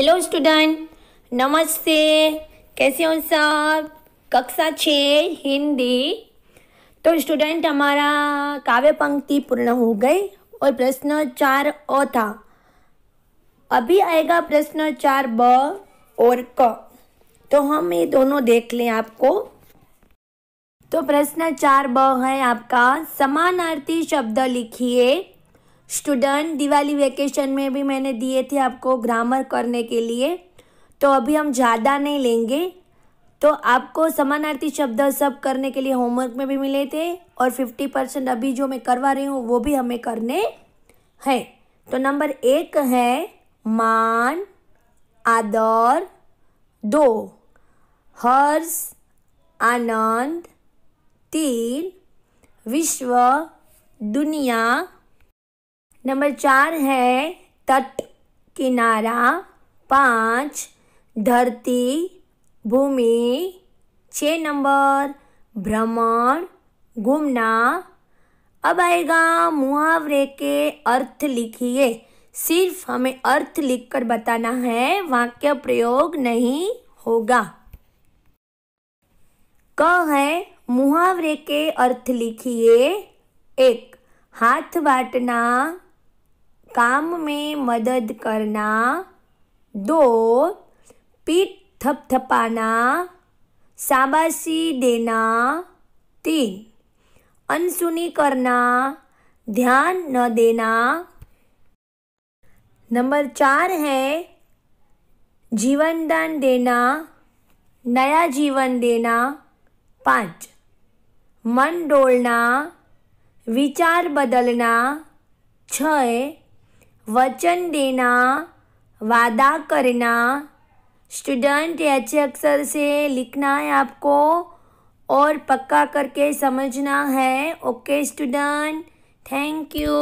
hello student नमस्ते कैसे हो सब कक्षा छः हिंदी तो स्टूडेंट हमारा काव्य पंक्ति पूर्ण हो गई और प्रश्न चार अ था अभी आएगा प्रश्न चार ब और क तो हम ये दोनों देख लें आपको तो प्रश्न चार ब है आपका समानार्थी शब्द लिखिए स्टूडेंट दिवाली वेकेशन में भी मैंने दिए थे आपको ग्रामर करने के लिए तो अभी हम ज़्यादा नहीं लेंगे तो आपको समानार्थी शब्द सब करने के लिए होमवर्क में भी मिले थे और फिफ्टी परसेंट अभी जो मैं करवा रही हूँ वो भी हमें करने हैं तो नंबर एक है मान आदर दो हर्ष आनंद तीन विश्व दुनिया नंबर चार है तट किनारा पाँच धरती भूमि छ नंबर भ्रमण घूमना अब आएगा मुहावरे के अर्थ लिखिए सिर्फ हमें अर्थ लिखकर बताना है वाक्य प्रयोग नहीं होगा क है मुहावरे के अर्थ लिखिए एक हाथ बांटना काम में मदद करना दो पीठ थपथपाना शाबाशी देना तीन अनसुनी करना ध्यान न देना नंबर चार है जीवनदान देना नया जीवन देना पाँच मन डोलना विचार बदलना छः वचन देना वादा करना स्टूडेंट ये अच्छे अक्षर से लिखना है आपको और पक्का करके समझना है ओके स्टूडेंट थैंक यू